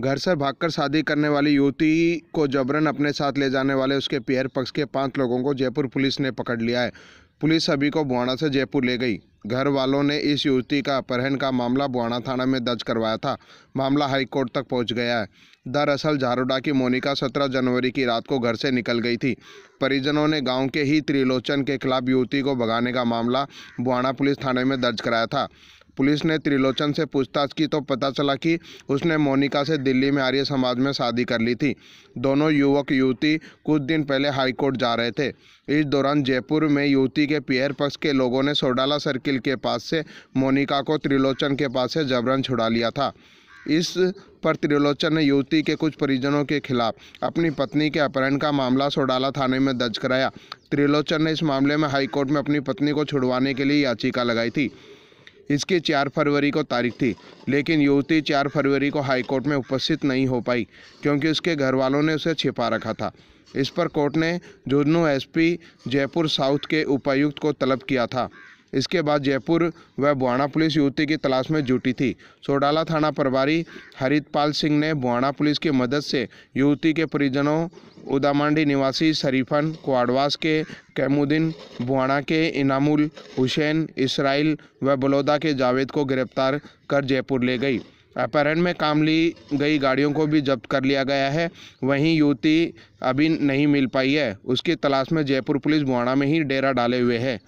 घर से भागकर शादी करने वाली युवती को जबरन अपने साथ ले जाने वाले उसके पियर पक्ष के पांच लोगों को जयपुर पुलिस ने पकड़ लिया है पुलिस सभी को बुआना से जयपुर ले गई घर वालों ने इस युवती का अपहरण का मामला बुआना थाना में दर्ज करवाया था मामला हाईकोर्ट तक पहुंच गया है दरअसल झारोडा की मोनिका सत्रह जनवरी की रात को घर से निकल गई थी परिजनों ने गांव के ही त्रिलोचन के खिलाफ युवती को भगाने का मामला बुआना पुलिस थाने में दर्ज कराया था पुलिस ने त्रिलोचन से पूछताछ की तो पता चला कि उसने मोनिका से दिल्ली में आर्य समाज में शादी कर ली थी दोनों युवक युवती कुछ दिन पहले हाईकोर्ट जा रहे थे इस दौरान जयपुर में युवती के पियर पक्ष के लोगों ने सोडाला सर्किल के पास से मोनिका को त्रिलोचन के पास से जबरन छुड़ा लिया था इस पर त्रिलोचन ने युवती के कुछ परिजनों के खिलाफ अपनी पत्नी के अपहरण का मामला सोडाला थाने में दर्ज कराया त्रिलोचन ने इस मामले में हाईकोर्ट में अपनी पत्नी को छुड़वाने के लिए याचिका लगाई थी इसकी चार फरवरी को तारीख थी लेकिन युवती चार फरवरी को हाईकोर्ट में उपस्थित नहीं हो पाई क्योंकि उसके घर वालों ने उसे छिपा रखा था इस पर कोर्ट ने जुर्नू एसपी जयपुर साउथ के उपायुक्त को तलब किया था इसके बाद जयपुर व बुआना पुलिस युवती की तलाश में जुटी थी सोडाला थाना प्रभारी हरितपाल सिंह ने बुआना पुलिस की मदद से युवती के परिजनों उदामांडी निवासी शरीफन क्वाडवास के कैमुद्दीन बुआना के इनामुल हुसैन इसराइल व बलौदा के जावेद को गिरफ्तार कर जयपुर ले गई अपहरण में काम ली गई गाड़ियों को भी जब्त कर लिया गया है वहीं युवती अभी नहीं मिल पाई है उसकी तलाश में जयपुर पुलिस बुआना में ही डेरा डाले हुए है